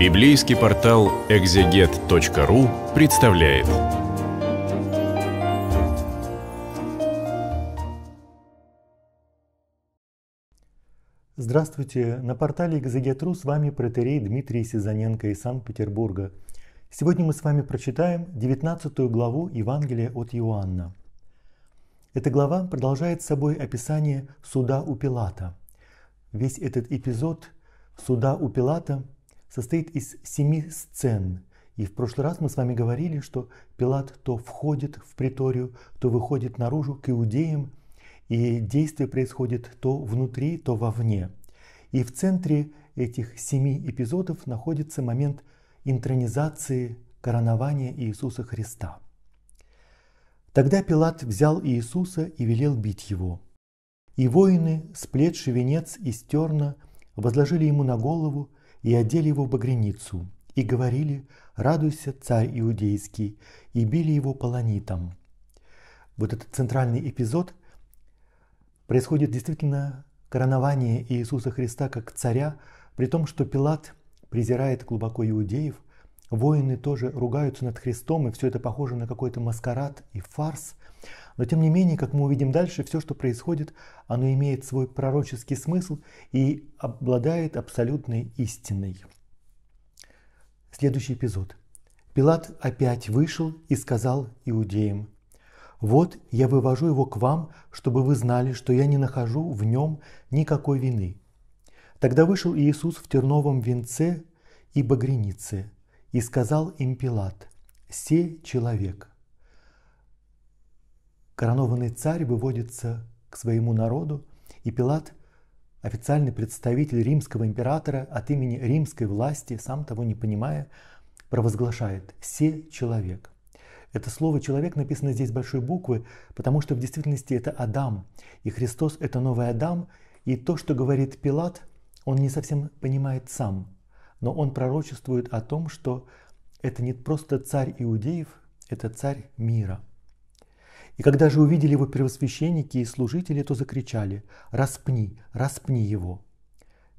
Библейский портал экзегет.ру представляет. Здравствуйте! На портале Экзегет.ру с вами протерей Дмитрий Сизаненко из Санкт-Петербурга. Сегодня мы с вами прочитаем 19 главу Евангелия от Иоанна. Эта глава продолжает собой описание суда у Пилата. Весь этот эпизод суда у Пилата – состоит из семи сцен. И в прошлый раз мы с вами говорили, что Пилат то входит в приторию, то выходит наружу к иудеям, и действие происходит то внутри, то вовне. И в центре этих семи эпизодов находится момент интронизации, коронования Иисуса Христа. Тогда Пилат взял Иисуса и велел бить его. И воины, сплетши венец из терна, возложили ему на голову и одели его багряницу, и говорили «Радуйся, царь иудейский», и били его полонитом. Вот этот центральный эпизод происходит действительно коронование Иисуса Христа как царя, при том, что Пилат презирает глубоко иудеев, воины тоже ругаются над Христом, и все это похоже на какой-то маскарад и фарс, но тем не менее, как мы увидим дальше, все, что происходит, оно имеет свой пророческий смысл и обладает абсолютной истиной. Следующий эпизод. Пилат опять вышел и сказал иудеям, «Вот я вывожу его к вам, чтобы вы знали, что я не нахожу в нем никакой вины». Тогда вышел Иисус в терновом венце и багренице, и сказал им Пилат, «Се человек». Коронованный царь выводится к своему народу, и Пилат, официальный представитель римского императора от имени римской власти, сам того не понимая, провозглашает «се человек». Это слово «человек» написано здесь большой буквы, потому что в действительности это Адам, и Христос – это новый Адам, и то, что говорит Пилат, он не совсем понимает сам, но он пророчествует о том, что это не просто царь иудеев, это царь мира – и когда же увидели его первосвященники и служители, то закричали «Распни, распни его!»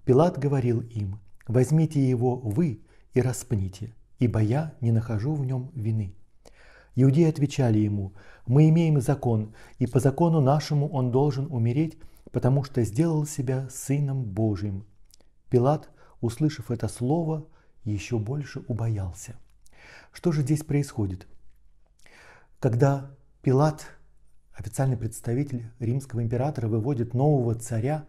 Пилат говорил им «Возьмите его вы и распните, ибо я не нахожу в нем вины». Иудеи отвечали ему «Мы имеем закон, и по закону нашему он должен умереть, потому что сделал себя Сыном Божьим Пилат, услышав это слово, еще больше убоялся. Что же здесь происходит? Когда Пилат, официальный представитель римского императора, выводит нового царя,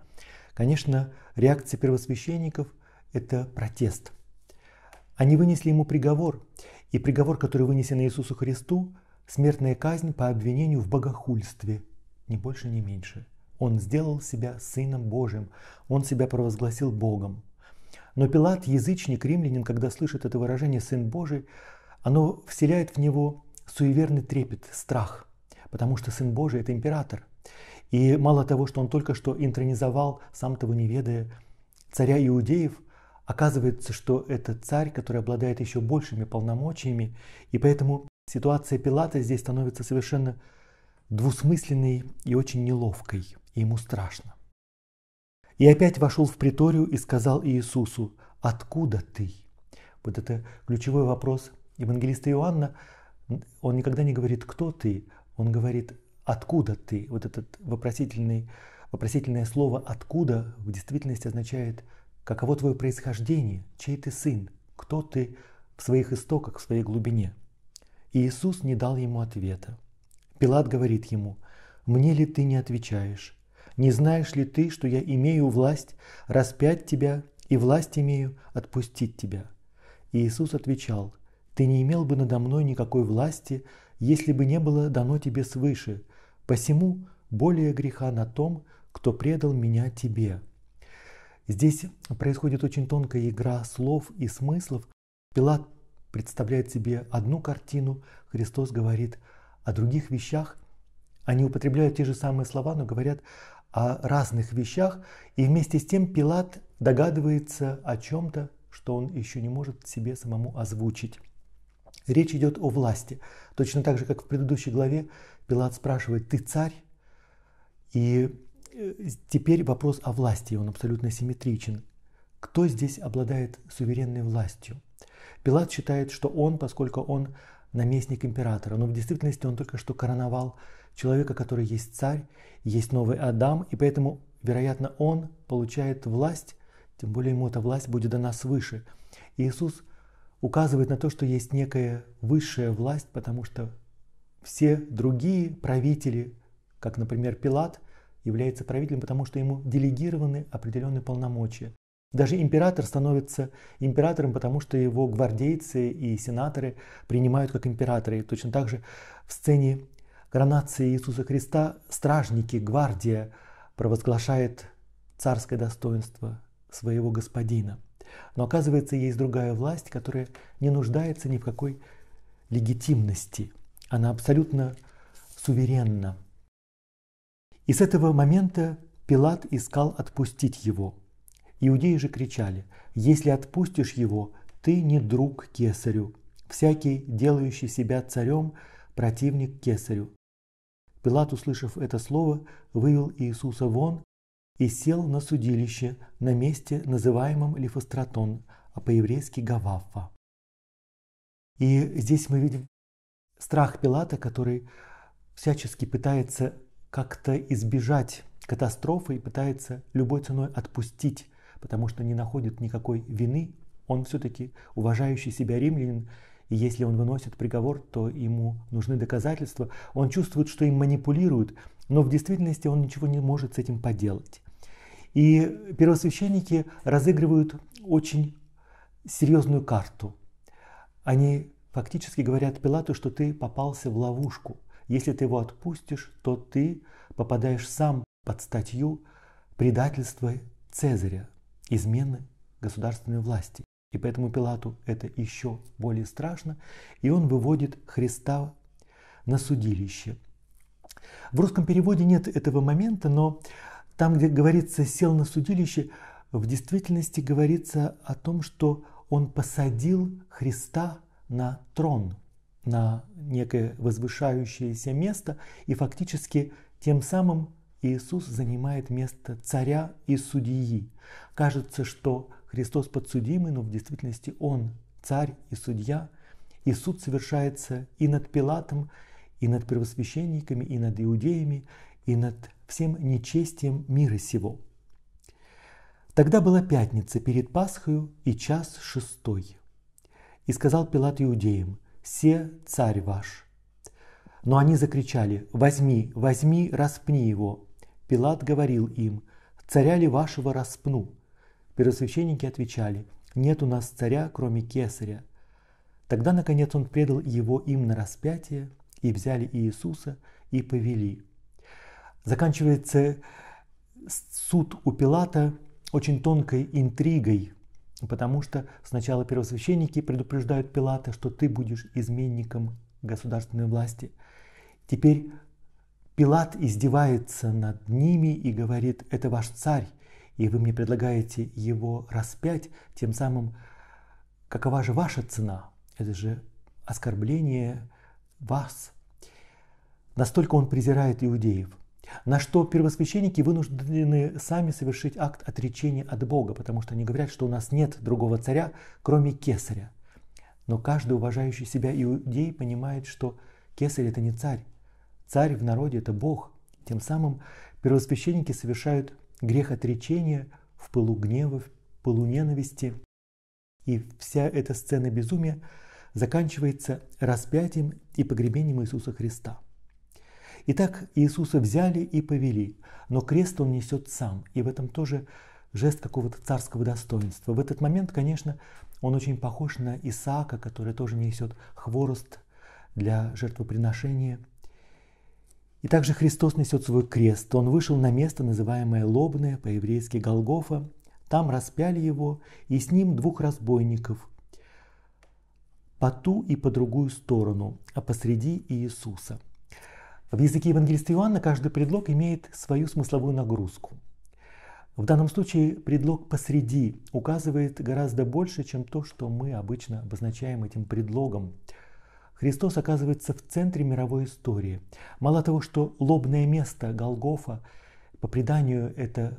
конечно, реакция первосвященников – это протест. Они вынесли ему приговор, и приговор, который вынесен Иисусу Христу, смертная казнь по обвинению в богохульстве, ни больше, ни меньше. Он сделал себя Сыном Божьим, он себя провозгласил Богом. Но Пилат, язычник, римлянин, когда слышит это выражение «Сын Божий», оно вселяет в него суеверный трепет, страх, потому что Сын Божий – это император. И мало того, что он только что интронизовал, сам того не ведая, царя иудеев, оказывается, что это царь, который обладает еще большими полномочиями, и поэтому ситуация Пилата здесь становится совершенно двусмысленной и очень неловкой, и ему страшно. И опять вошел в приторию и сказал Иисусу, «Откуда ты?» Вот это ключевой вопрос Евангелиста Иоанна, он никогда не говорит, кто ты, он говорит, откуда ты. Вот это вопросительный, вопросительное слово «откуда» в действительности означает «каково твое происхождение, чей ты сын, кто ты в своих истоках, в своей глубине». И Иисус не дал ему ответа. Пилат говорит ему, «Мне ли ты не отвечаешь? Не знаешь ли ты, что я имею власть распять тебя и власть имею отпустить тебя?» И Иисус отвечал, ты не имел бы надо мной никакой власти, если бы не было дано тебе свыше. Посему более греха на том, кто предал меня тебе». Здесь происходит очень тонкая игра слов и смыслов. Пилат представляет себе одну картину, Христос говорит о других вещах. Они употребляют те же самые слова, но говорят о разных вещах. И вместе с тем Пилат догадывается о чем-то, что он еще не может себе самому озвучить. Речь идет о власти. Точно так же, как в предыдущей главе, Пилат спрашивает, ты царь? И э, теперь вопрос о власти, он абсолютно симметричен. Кто здесь обладает суверенной властью? Пилат считает, что он, поскольку он наместник императора, но в действительности он только что короновал человека, который есть царь, есть новый Адам, и поэтому, вероятно, он получает власть, тем более ему эта власть будет дана свыше. Иисус – указывает на то, что есть некая высшая власть, потому что все другие правители, как, например, Пилат, является правителем, потому что ему делегированы определенные полномочия. Даже император становится императором, потому что его гвардейцы и сенаторы принимают как императоры. И точно так же в сцене гранации Иисуса Христа стражники, гвардия провозглашает царское достоинство своего господина. Но оказывается, есть другая власть, которая не нуждается ни в какой легитимности. Она абсолютно суверенна. И с этого момента Пилат искал отпустить его. Иудеи же кричали, «Если отпустишь его, ты не друг кесарю. Всякий, делающий себя царем, противник кесарю». Пилат, услышав это слово, вывел Иисуса вон и сел на судилище на месте, называемом Лифостратон, а по-еврейски Гавафа. И здесь мы видим страх Пилата, который всячески пытается как-то избежать катастрофы и пытается любой ценой отпустить, потому что не находит никакой вины. Он все-таки уважающий себя римлянин, и если он выносит приговор, то ему нужны доказательства. Он чувствует, что им манипулируют – но в действительности он ничего не может с этим поделать. И первосвященники разыгрывают очень серьезную карту. Они фактически говорят Пилату, что ты попался в ловушку. Если ты его отпустишь, то ты попадаешь сам под статью предательства Цезаря, измены государственной власти. И поэтому Пилату это еще более страшно, и он выводит Христа на судилище – в русском переводе нет этого момента, но там, где говорится «сел на судилище», в действительности говорится о том, что он посадил Христа на трон, на некое возвышающееся место, и фактически тем самым Иисус занимает место царя и судьи. Кажется, что Христос подсудимый, но в действительности Он царь и судья, и суд совершается и над Пилатом, и над первосвященниками, и над иудеями, и над всем нечестием мира сего. Тогда была пятница перед Пасхою и час шестой. И сказал Пилат иудеям, «Се царь ваш». Но они закричали, «Возьми, возьми, распни его». Пилат говорил им, «Царя ли вашего распну?» Первосвященники отвечали, «Нет у нас царя, кроме кесаря». Тогда, наконец, он предал его им на распятие – и взяли Иисуса и повели. Заканчивается суд у Пилата очень тонкой интригой, потому что сначала первосвященники предупреждают Пилата, что ты будешь изменником государственной власти. Теперь Пилат издевается над ними и говорит, это ваш царь, и вы мне предлагаете его распять, тем самым какова же ваша цена? Это же оскорбление вас, Настолько он презирает иудеев. На что первосвященники вынуждены сами совершить акт отречения от Бога, потому что они говорят, что у нас нет другого царя, кроме кесаря. Но каждый уважающий себя иудей понимает, что кесарь это не царь. Царь в народе это Бог. Тем самым первосвященники совершают грех отречения в пылу гнева, в пылу ненависти. И вся эта сцена безумия заканчивается распятием и погребением Иисуса Христа – Итак, Иисуса взяли и повели, но крест он несет сам, и в этом тоже жест какого-то царского достоинства. В этот момент, конечно, он очень похож на Исаака, который тоже несет хворост для жертвоприношения. И также Христос несет свой крест. Он вышел на место, называемое Лобное, по-еврейски Голгофа. Там распяли его, и с ним двух разбойников по ту и по другую сторону, а посреди Иисуса – в языке Евангелиста Иоанна каждый предлог имеет свою смысловую нагрузку. В данном случае предлог посреди указывает гораздо больше, чем то, что мы обычно обозначаем этим предлогом. Христос оказывается в центре мировой истории. Мало того, что лобное место Голгофа, по преданию, это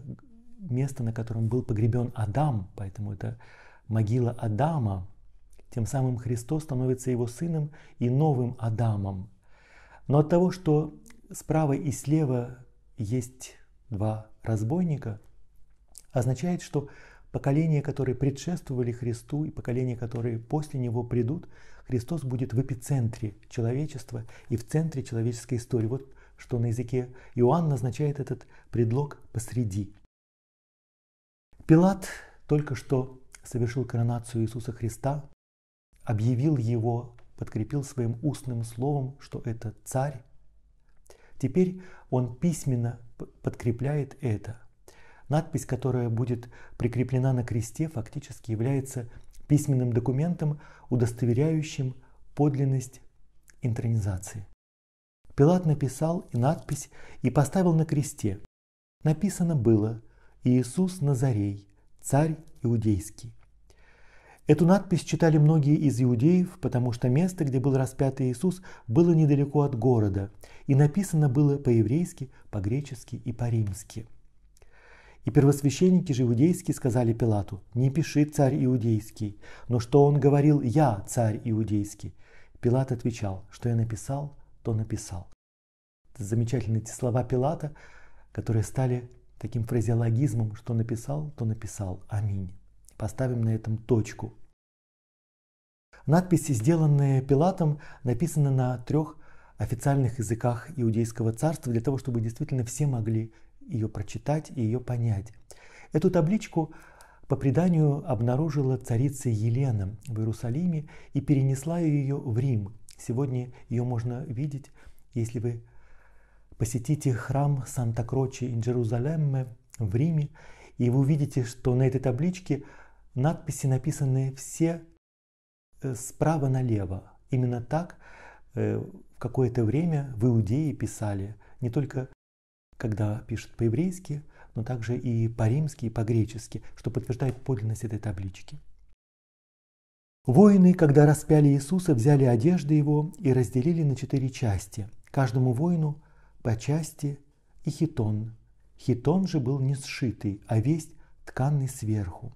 место, на котором был погребен Адам, поэтому это могила Адама, тем самым Христос становится его сыном и новым Адамом. Но от того, что справа и слева есть два разбойника, означает, что поколения, которые предшествовали Христу и поколения, которые после Него придут, Христос будет в эпицентре человечества и в центре человеческой истории. Вот что на языке Иоанн назначает этот предлог «посреди». Пилат только что совершил коронацию Иисуса Христа, объявил его подкрепил своим устным словом, что это царь. Теперь он письменно подкрепляет это. Надпись, которая будет прикреплена на кресте, фактически является письменным документом, удостоверяющим подлинность интронизации. Пилат написал и надпись и поставил на кресте. Написано было «Иисус Назарей, царь иудейский». Эту надпись читали многие из иудеев, потому что место, где был распят Иисус, было недалеко от города, и написано было по-еврейски, по-гречески и по-римски. И первосвященники же иудейские сказали Пилату, «Не пиши, царь иудейский». Но что он говорил «Я, царь иудейский». Пилат отвечал, «Что я написал, то написал». Это замечательные эти слова Пилата, которые стали таким фразеологизмом, что написал, то написал. Аминь. Поставим на этом точку. Надписи, сделанные Пилатом, написаны на трех официальных языках иудейского царства для того, чтобы действительно все могли ее прочитать и ее понять. Эту табличку по преданию обнаружила царица Елена в Иерусалиме и перенесла ее в Рим. Сегодня ее можно видеть, если вы посетите храм Санта-Крочи ин Джерузалемме в Риме, и вы увидите, что на этой табличке – Надписи написаны все э, справа налево. Именно так э, в какое-то время в Иудее писали, не только когда пишут по-еврейски, но также и по-римски, и по-гречески, что подтверждает подлинность этой таблички. Воины, когда распяли Иисуса, взяли одежды его и разделили на четыре части. Каждому воину по части и хитон. Хитон же был не сшитый, а весь тканный сверху.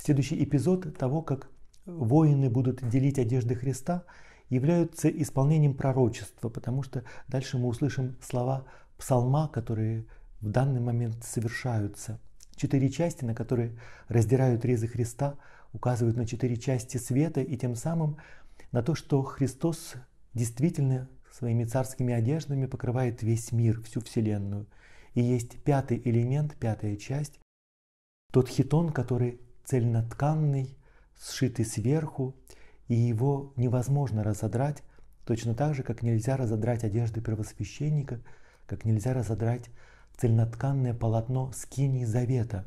Следующий эпизод того, как воины будут делить одежды Христа, являются исполнением пророчества, потому что дальше мы услышим слова псалма, которые в данный момент совершаются. Четыре части, на которые раздирают резы Христа, указывают на четыре части света и тем самым на то, что Христос действительно своими царскими одеждами покрывает весь мир, всю Вселенную. И есть пятый элемент, пятая часть, тот хитон, который цельнотканный, сшитый сверху, и его невозможно разодрать, точно так же, как нельзя разодрать одежды первосвященника, как нельзя разодрать цельнотканное полотно скинии завета.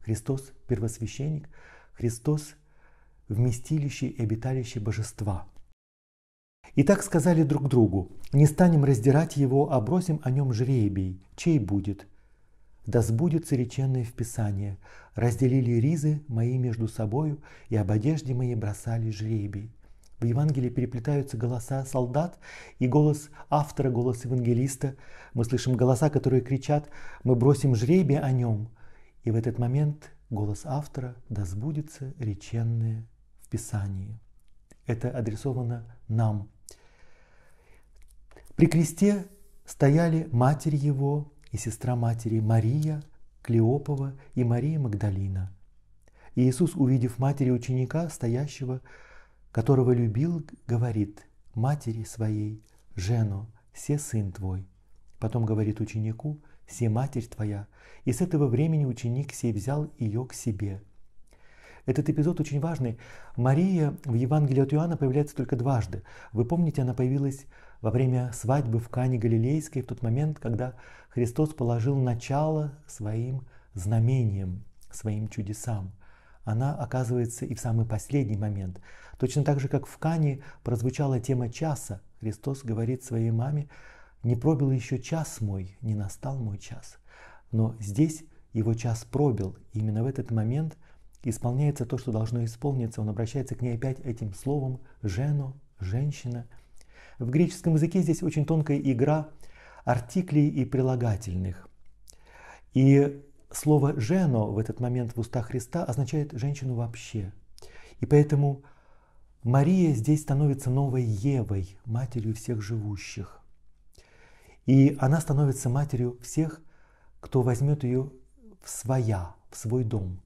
Христос – первосвященник, Христос – вместилище и обиталище божества. И так сказали друг другу, не станем раздирать его, а бросим о нем жребий, чей будет – да сбудется реченное в Писании, разделили ризы мои между собою, и об одежде моей бросали жребий. В Евангелии переплетаются голоса солдат и голос автора, голос евангелиста. Мы слышим голоса, которые кричат «Мы бросим жребий о нем». И в этот момент голос автора «Да сбудется реченное в Писании». Это адресовано нам. При кресте стояли матерь его, и сестра матери Мария Клеопова и Мария Магдалина. И Иисус, увидев матери ученика, стоящего, которого любил, говорит матери своей, «Жену, се сын твой». Потом говорит ученику, «Се матерь твоя». И с этого времени ученик сей взял ее к себе. Этот эпизод очень важный. Мария в Евангелии от Иоанна появляется только дважды. Вы помните, она появилась во время свадьбы в Кане Галилейской, в тот момент, когда Христос положил начало своим знамениям, своим чудесам. Она оказывается и в самый последний момент. Точно так же, как в Кане прозвучала тема часа. Христос говорит своей маме, не пробил еще час мой, не настал мой час. Но здесь его час пробил. И именно в этот момент исполняется то, что должно исполниться. Он обращается к ней опять этим словом «жено», «женщина», в греческом языке здесь очень тонкая игра артиклей и прилагательных. И слово «жено» в этот момент в устах Христа означает «женщину вообще». И поэтому Мария здесь становится новой Евой, матерью всех живущих. И она становится матерью всех, кто возьмет ее в своя, в свой дом,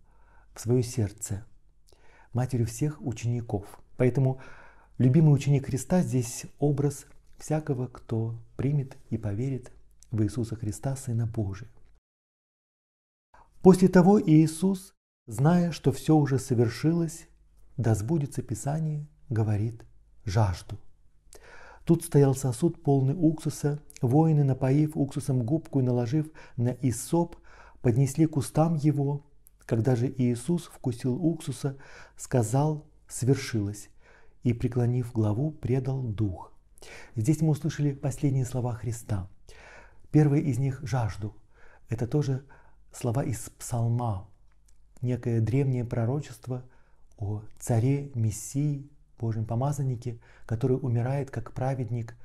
в свое сердце, матерью всех учеников. Поэтому Любимый ученик Христа здесь образ всякого, кто примет и поверит в Иисуса Христа, Сына Божия. После того Иисус, зная, что все уже совершилось, да сбудется Писание, говорит «жажду». Тут стоял сосуд, полный уксуса. Воины, напоив уксусом губку и наложив на Исоп, поднесли к устам его. Когда же Иисус вкусил уксуса, сказал «свершилось» и, преклонив главу, предал дух. Здесь мы услышали последние слова Христа. Первый из них – жажду. Это тоже слова из псалма, некое древнее пророчество о царе, мессии, Божьем помазаннике, который умирает как праведник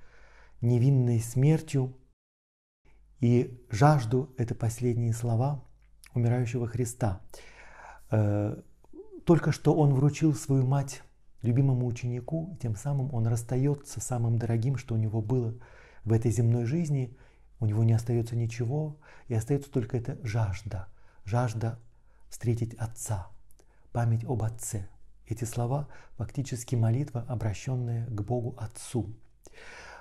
невинной смертью. И жажду – это последние слова умирающего Христа. Э, только что он вручил свою мать любимому ученику, тем самым он расстается с самым дорогим, что у него было в этой земной жизни, у него не остается ничего, и остается только эта жажда, жажда встретить Отца, память об Отце. Эти слова фактически молитва, обращенная к Богу Отцу.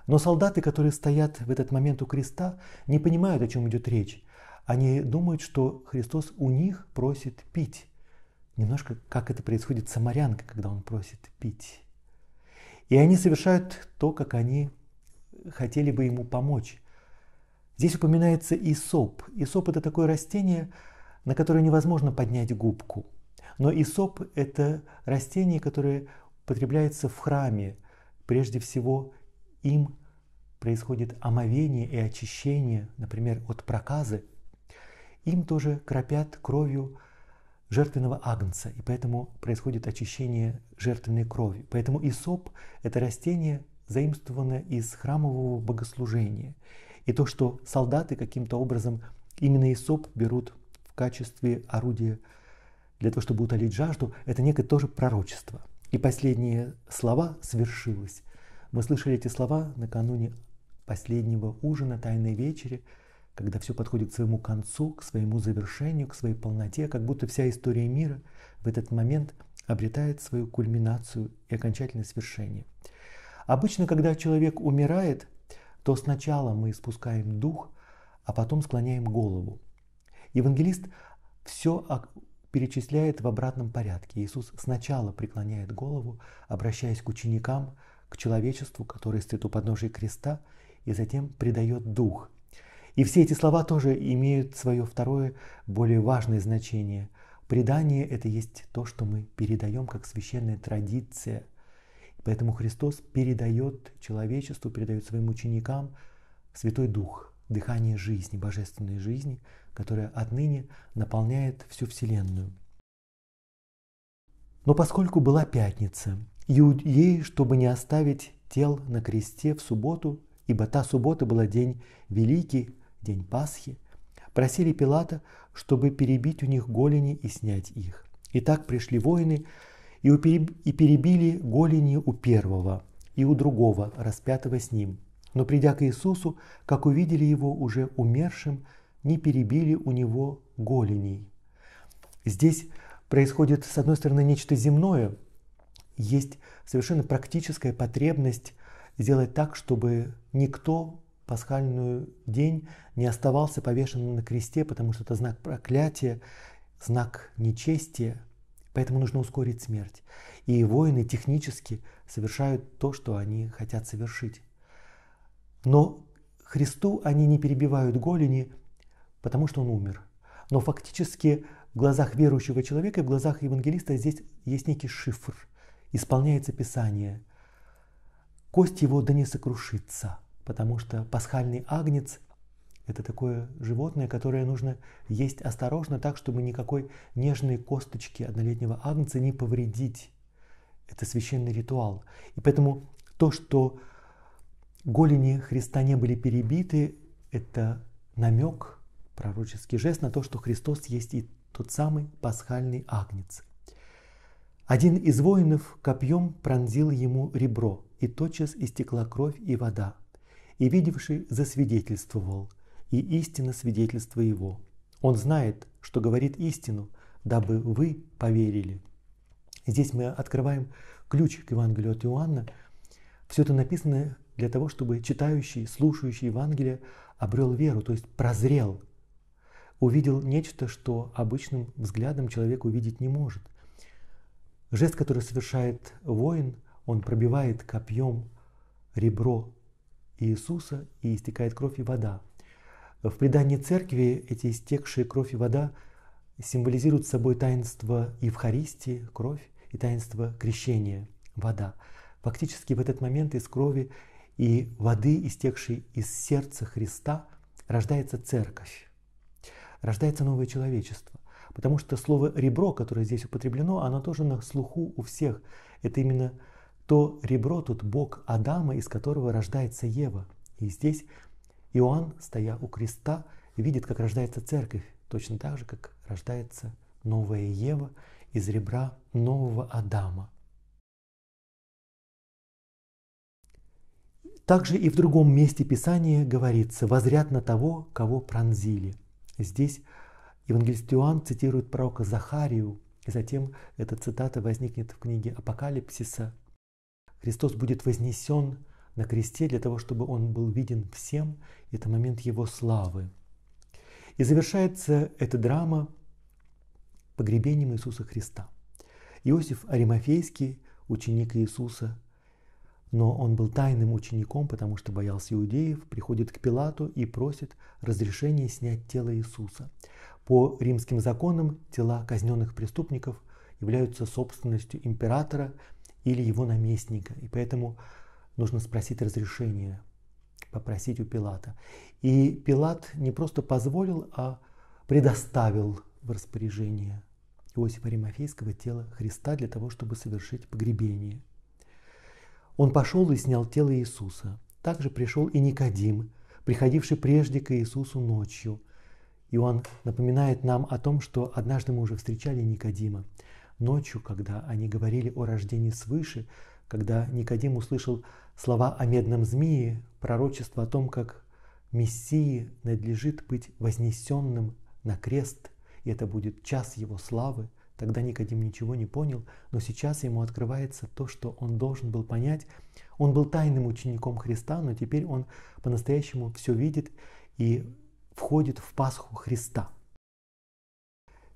Но солдаты, которые стоят в этот момент у креста, не понимают, о чем идет речь. Они думают, что Христос у них просит пить немножко как это происходит самарянка, когда он просит пить. И они совершают то, как они хотели бы ему помочь. Здесь упоминается исоп. Исоп – это такое растение, на которое невозможно поднять губку. Но исоп – это растение, которое потребляется в храме. Прежде всего, им происходит омовение и очищение, например, от проказы. Им тоже кропят кровью жертвенного агнца, и поэтому происходит очищение жертвенной крови. Поэтому исоп – это растение, заимствовано из храмового богослужения. И то, что солдаты каким-то образом именно исоп берут в качестве орудия для того, чтобы утолить жажду, это некое тоже пророчество. И последние слова «свершилось». Мы слышали эти слова накануне последнего ужина, тайной вечери – когда все подходит к своему концу, к своему завершению, к своей полноте, как будто вся история мира в этот момент обретает свою кульминацию и окончательное свершение. Обычно, когда человек умирает, то сначала мы спускаем дух, а потом склоняем голову. Евангелист все перечисляет в обратном порядке. Иисус сначала преклоняет голову, обращаясь к ученикам, к человечеству, которое стоит у подножия креста, и затем придает дух – и все эти слова тоже имеют свое второе, более важное значение. Предание – это есть то, что мы передаем как священная традиция. Поэтому Христос передает человечеству, передает своим ученикам Святой Дух, дыхание жизни, божественной жизни, которая отныне наполняет всю Вселенную. Но поскольку была пятница, иудеи, чтобы не оставить тел на кресте в субботу, ибо та суббота была день великий, день Пасхи, просили Пилата, чтобы перебить у них голени и снять их. И так пришли воины и перебили голени у первого и у другого, распятого с ним. Но придя к Иисусу, как увидели его уже умершим, не перебили у него голеней. Здесь происходит, с одной стороны, нечто земное, есть совершенно практическая потребность сделать так, чтобы никто Пасхальную день не оставался повешенным на кресте, потому что это знак проклятия, знак нечестия, поэтому нужно ускорить смерть. И воины технически совершают то, что они хотят совершить. Но Христу они не перебивают голени, потому что он умер. Но фактически в глазах верующего человека и в глазах евангелиста здесь есть некий шифр. Исполняется Писание. Кость его да не сокрушится – потому что пасхальный агнец – это такое животное, которое нужно есть осторожно, так, чтобы никакой нежной косточки однолетнего агнца не повредить. Это священный ритуал. И поэтому то, что голени Христа не были перебиты, это намек, пророческий жест на то, что Христос есть и тот самый пасхальный агнец. Один из воинов копьем пронзил ему ребро, и тотчас истекла кровь и вода – и видевший засвидетельствовал, и истина свидетельство его. Он знает, что говорит истину, дабы вы поверили. Здесь мы открываем ключ к Евангелию от Иоанна. Все это написано для того, чтобы читающий, слушающий Евангелие обрел веру, то есть прозрел, увидел нечто, что обычным взглядом человек увидеть не может. Жест, который совершает воин, он пробивает копьем ребро Иисуса и истекает кровь и вода. В предании церкви эти истекшие кровь и вода символизируют собой таинство Евхаристии, кровь, и таинство крещения, вода. Фактически в этот момент из крови и воды, истекшей из сердца Христа, рождается церковь, рождается новое человечество. Потому что слово «ребро», которое здесь употреблено, оно тоже на слуху у всех. Это именно то ребро тут бог Адама, из которого рождается Ева. И здесь Иоанн, стоя у креста, видит, как рождается церковь, точно так же, как рождается новая Ева из ребра нового Адама. Также и в другом месте Писания говорится «возрят на того, кого пронзили». Здесь Евангелист Иоанн цитирует пророка Захарию, и затем эта цитата возникнет в книге Апокалипсиса Христос будет вознесен на кресте для того, чтобы он был виден всем. Это момент его славы. И завершается эта драма погребением Иисуса Христа. Иосиф Аримафейский, ученик Иисуса, но он был тайным учеником, потому что боялся иудеев, приходит к Пилату и просит разрешения снять тело Иисуса. По римским законам тела казненных преступников являются собственностью императора, или его наместника. И поэтому нужно спросить разрешение, попросить у Пилата. И Пилат не просто позволил, а предоставил в распоряжение Иосифа Римофейского тело Христа для того, чтобы совершить погребение. Он пошел и снял тело Иисуса. Также пришел и Никодим, приходивший прежде к Иисусу ночью. И он напоминает нам о том, что однажды мы уже встречали Никодима – ночью, когда они говорили о рождении свыше, когда Никодим услышал слова о медном змее, пророчество о том, как Мессии надлежит быть вознесенным на крест, и это будет час его славы, тогда Никодим ничего не понял, но сейчас ему открывается то, что он должен был понять. Он был тайным учеником Христа, но теперь он по-настоящему все видит и входит в Пасху Христа.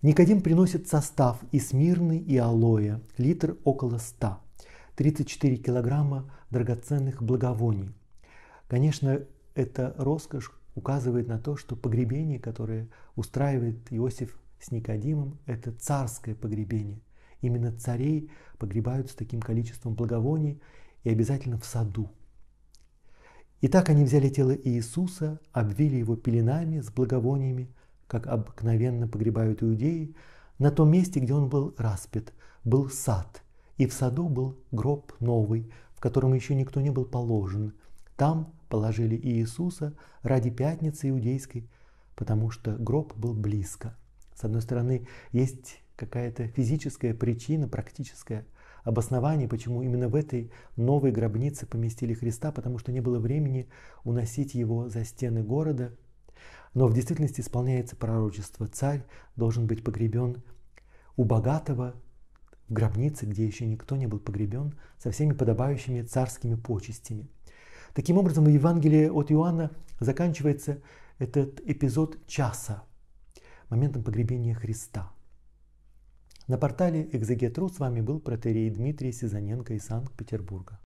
Никодим приносит состав и смирный, и алоэ, литр около 100, 34 килограмма драгоценных благовоний. Конечно, эта роскошь указывает на то, что погребение, которое устраивает Иосиф с Никодимом, это царское погребение. Именно царей погребают с таким количеством благовоний и обязательно в саду. Итак, они взяли тело Иисуса, обвили его пеленами с благовониями, как обыкновенно погребают иудеи, на том месте, где он был распят, был сад, и в саду был гроб новый, в котором еще никто не был положен. Там положили Иисуса ради пятницы иудейской, потому что гроб был близко. С одной стороны, есть какая-то физическая причина, практическая обоснование, почему именно в этой новой гробнице поместили Христа, потому что не было времени уносить его за стены города – но в действительности исполняется пророчество. Царь должен быть погребен у богатого в гробнице, где еще никто не был погребен, со всеми подобающими царскими почестями. Таким образом, в Евангелии от Иоанна заканчивается этот эпизод часа, моментом погребения Христа. На портале «Экзегетру» с вами был протерей Дмитрий Сизаненко из Санкт-Петербурга.